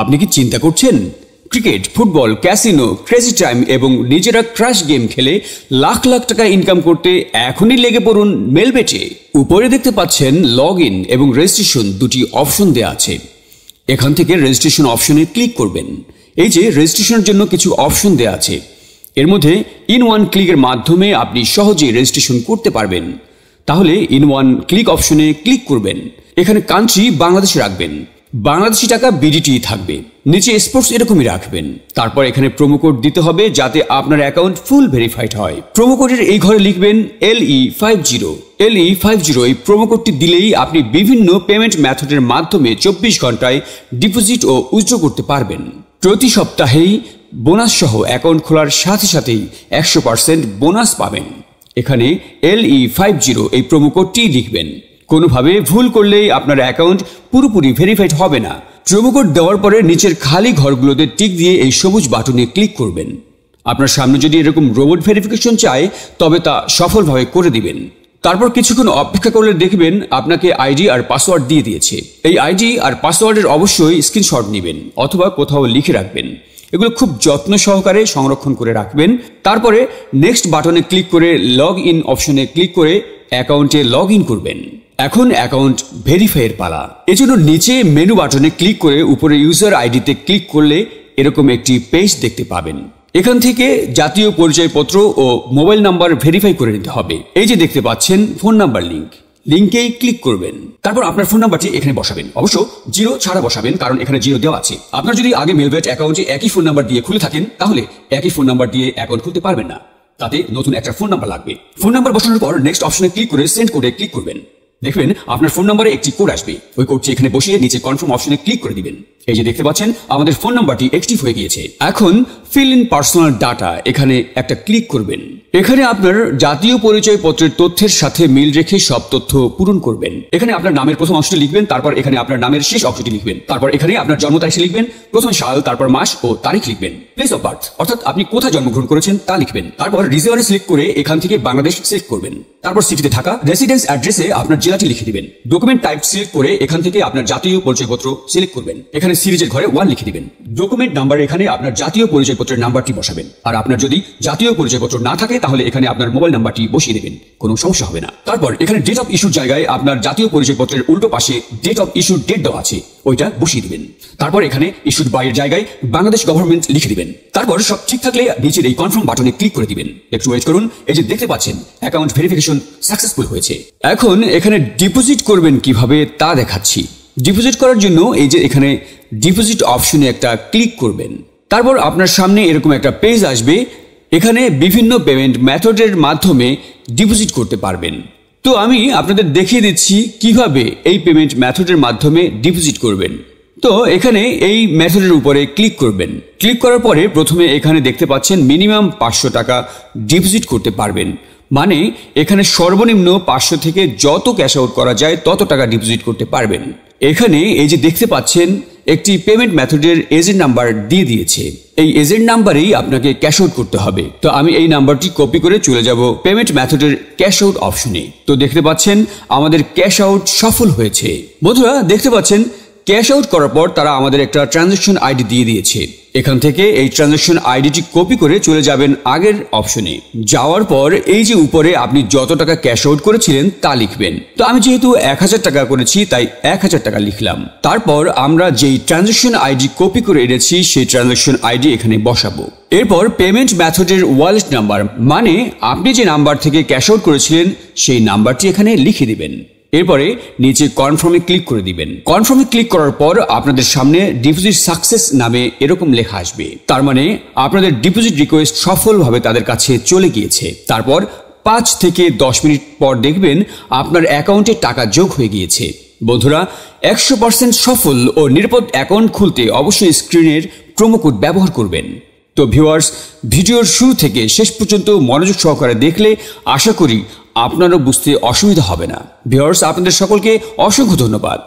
আপনি কি চিন্তা করছেন cricket football casino crazy time এবং নিজেরা ক্রাশ গেম খেলে লাখ লাখ টাকা ইনকাম করতে এখনই লেগে পড়ুন মেলবেটে উপরে দেখতে পাচ্ছেন লগ ইন এবং রেজিস্ট্রেশন দুটি অপশন দেওয়া আছে এখান থেকে রেজিস্ট্রেশন অপশনে ক্লিক করবেন এই যে রেজিস্ট্রেশনের জন্য কিছু অপশন দেওয়া আছে এর মধ্যে ইন ওয়ান ক্লিকের মাধ্যমে আপনি সহজেই রেজিস্ট্রেশন করতে পারবেন তাহলে ইন ওয়ান ক্লিক অপশনে ক্লিক করবেন এখানে কান্ট্রি বাংলাদেশে রাখবেন বাংলাদেশি টাকা বিডিটি থাকবে নিচে স্পোর্টস এরকমই রাখবেন তারপর এখানে প্রোমো কোড দিতে হবে যাতে আপনার অ্যাকাউন্ট ফুল ভেরিফাইড হয় প্রোমো কোডের এই ঘরে লিখবেন L E five zero L E five zero এই প্রোমো কোডটি দিলেই আপনি বিভিন্ন পেমেন্ট ম্যাথডের মাধ্যমে চব্বিশ ঘন্টায় ডিপোজিট ও উইথড্র করতে পারবেন প্রতি সপ্তাহেই বোনাস সহ অ্যাকাউন্ট খোলার সাথে সাথেই একশো পার্সেন্ট বোনাস পাবেন এখানে এল ই ফাইভ জিরো এই প্রোমো কোডটি লিখবেন কোনোভাবে ভুল করলেই আপনার অ্যাকাউন্ট পুরোপুরি ভেরিফাইড হবে না প্রোমোকোড দেওয়ার পরে নিচের খালি ঘরগুলোতে টিক দিয়ে এই সবুজ বাটনে ক্লিক করবেন আপনার সামনে যদি এরকম রোবট ভেরিফিকেশন চায় তবে তা সফলভাবে করে দিবেন তারপর কিছুক্ষণ অপেক্ষা করলে দেখবেন আপনাকে আইডি আর পাসওয়ার্ড দিয়ে দিয়েছে এই আইডি আর পাসওয়ার্ডের অবশ্যই স্ক্রিনশট নেবেন অথবা কোথাও লিখে রাখবেন এগুলো খুব যত্ন সহকারে সংরক্ষণ করে রাখবেন তারপরে নেক্সট বাটনে ক্লিক করে লগ ইন অপশনে ক্লিক করে অ্যাকাউন্টে লগ ইন করবেন এখন অ্যাকাউন্ট ভেরিফাইয়ের পালা এজন্য নিচে মেনু বাটনে ক্লিক করে উপরে ইউজার আইডিতে ক্লিক করলে এরকম একটি পেজ দেখতে পাবেন এখান থেকে জাতীয় পরিচয়পত্র ও মোবাইল নাম্বার ভেরিফাই করে নিতে হবে এই যে দেখতে পাচ্ছেন ফোন নাম্বার লিঙ্ক লিঙ্কেই ক্লিক করবেন তারপর আপনার ফোন নাম্বারটি এখানে বসাবেন অবশ্য জিরো ছাড়া বসাবেন কারণ এখানে জিরো দেওয়া আছে আপনার যদি আগে মেলভেট অ্যাকাউন্টে একই ফোন নাম্বার দিয়ে খুলে থাকেন তাহলে একই ফোন নাম্বার দিয়ে অ্যাকাউন্ট খুলতে পারবেন না তাতে নতুন একটা ফোন নাম্বার লাগবে ফোন নাম্বার বসানোর পর নেক্সট অপশনে ক্লিক করে সেন্ড করে ক্লিক করবেন দেখবেন আপনার ফোন নাম্বারে একটি কোড আসবে ওই কোডটি এখানে বসিয়ে নিচে কনফার্ম অপশনে ক্লিক করে দিবেন এই যে দেখতে পাচ্ছেন আমাদের ফোন নাম্বারটি অ্যাক্টিভ হয়ে গিয়েছে এখন ফিল ইন পার্সোনাল ডাটা এখানে একটা ক্লিক করবেন এখানে আপনার জাতীয় পরিচয় পত্রের তথ্যের সাথে মিল রেখে সব তথ্য পূরণ করবেন এখানে আপনার নামের প্রথম অংশটি লিখবেন তারপর এখানে আপনার নামের শেষ অংশটি লিখবেন তারপর এখানে আপনার জন্ম তারিখ লিখবেন প্রথম সাল তারপর মাস ও তারিখ লিখবেন প্লেস অফ বার্থ অর্থাৎ আপনি কোথায় জন্মগ্রহণ করেছেন তা লিখবেন তারপর রিজিওনে সিলেক্ট করে এখান থেকে বাংলাদেশ সিলেক্ট করবেন তারপর সিটিতে থাকা রেসিডেন্স অ্যাড্রেসে আপনার জেলাটি লিখে দিবেন ডকুমেন্ট টাইপ সিলেক্ট করে এখান থেকে আপনার জাতীয় পরিচয়পত্র সিলেক্ট করবেন এখানে সিরিজের ঘরে ওয়ান লিখে দিবেন ডকুমেন্ট নাম্বার এখানে আপনার জাতীয় পরিচয়পত্রের নাম্বারটি বসাবেন আর আপনার যদি জাতীয় পরিচয়পত্র না থাকে তাহলে এখানে আপনার মোবাইল নাম্বারটি বসিয়ে দেবেন কোনো সমস্যা হবে না তারপর এখানে ডেট অফ ইস্যুর জায়গায় আপনার জাতীয় পরিচয়পত্রের উল্টো পাশে ডেট অফ ইস্যুর ডেট দেওয়া আছে ওইটা বসিয়ে দিবেন তারপর এখানে ইস্যুড বাইরের জায়গায় বাংলাদেশ গভর্নমেন্ট লিখে দিবেন তারপর সব ঠিক থাকলে নিচের এই কনফার্ম বাটনে ক্লিক করে দিবেন একটু ওয়েট করুন এই যে দেখতে পাচ্ছেন অ্যাকাউন্ট ভেরিফিকেশন সাকসেসফুল হয়েছে এখন এখানে ডিপোজিট করবেন কিভাবে তা দেখাচ্ছি ডিপোজিট করার জন্য এই যে এখানে ডিপোজিট অপশনে একটা ক্লিক করবেন তারপর আপনার সামনে এরকম একটা পেজ আসবে এখানে বিভিন্ন পেমেন্ট ম্যাথডের মাধ্যমে ডিপোজিট করতে পারবেন তো আমি আপনাদের দেখিয়ে দিচ্ছি কিভাবে এই পেমেন্ট ম্যাথডের মাধ্যমে ডিপোজিট করবেন তো এখানে এই মেথডের উপরে ক্লিক করবেন ক্লিক করার পরে প্রথমে এখানে দেখতে পাচ্ছেন মিনিমাম পাঁচশো টাকা ডিপোজিট করতে পারবেন মানে এখানে সর্বনিম্ন পাঁচশো থেকে যত ক্যাশ আউট করা যায় তত টাকা ডিপোজিট করতে পারবেন এখানে এই যে দেখতে পাচ্ছেন একটি পেমেন্ট মেথডের এজেন্ট নাম্বার দিয়ে দিয়েছে এই এজেন্ট নাম্বারেই আপনাকে ক্যাশ আউট করতে হবে তো আমি এই নাম্বারটি কপি করে চলে যাব পেমেন্ট মেথডের ক্যাশ আউট অপশনে তো দেখতে পাচ্ছেন আমাদের ক্যাশ আউট সফল হয়েছে বন্ধুরা দেখতে পাচ্ছেন ক্যাশ আউট করার পর তারা আমাদের একটা ট্রানজ্যাকশন আইডি দিয়ে দিয়েছে এখান থেকে এই ট্রানজ্যাকশন আইডিটি কপি করে চলে যাবেন আগের অপশনে যাওয়ার পর এই যে উপরে আপনি যত টাকা ক্যাশ আউট করেছিলেন তা লিখবেন তো আমি যেহেতু এক হাজার টাকা করেছি তাই এক হাজার টাকা লিখলাম তারপর আমরা যেই ট্রানজ্যাকশন আইডি কপি করে এনেছি সেই ট্রানজ্যাকশন আইডি এখানে বসাবো এরপর পেমেন্ট ম্যাথডের ওয়ালেট নাম্বার মানে আপনি যে নাম্বার থেকে ক্যাশ আউট করেছিলেন সেই নাম্বারটি এখানে লিখে দিবেন এরপরে নিচে কনফার্মে ক্লিক করে দিবেন কনফার্মে ক্লিক করার পর আপনাদের সামনে ডিপোজিট সাকসেস নামে এরকম লেখা আসবে তার মানে আপনাদের ডিপোজিট রিকোয়েস্ট সফলভাবে তাদের কাছে চলে গিয়েছে তারপর পাঁচ থেকে দশ মিনিট পর দেখবেন আপনার অ্যাকাউন্টে টাকা যোগ হয়ে গিয়েছে বন্ধুরা একশো পার্সেন্ট সফল ও নিরাপদ অ্যাকাউন্ট খুলতে অবশ্যই স্ক্রিনের কোড ব্যবহার করবেন তো ভিউয়ার্স ভিডিওর শুরু থেকে শেষ পর্যন্ত মনোযোগ সহকারে দেখলে আশা করি আপনারও বুঝতে অসুবিধা হবে না ভিওর্স আপনাদের সকলকে অসংখ্য ধন্যবাদ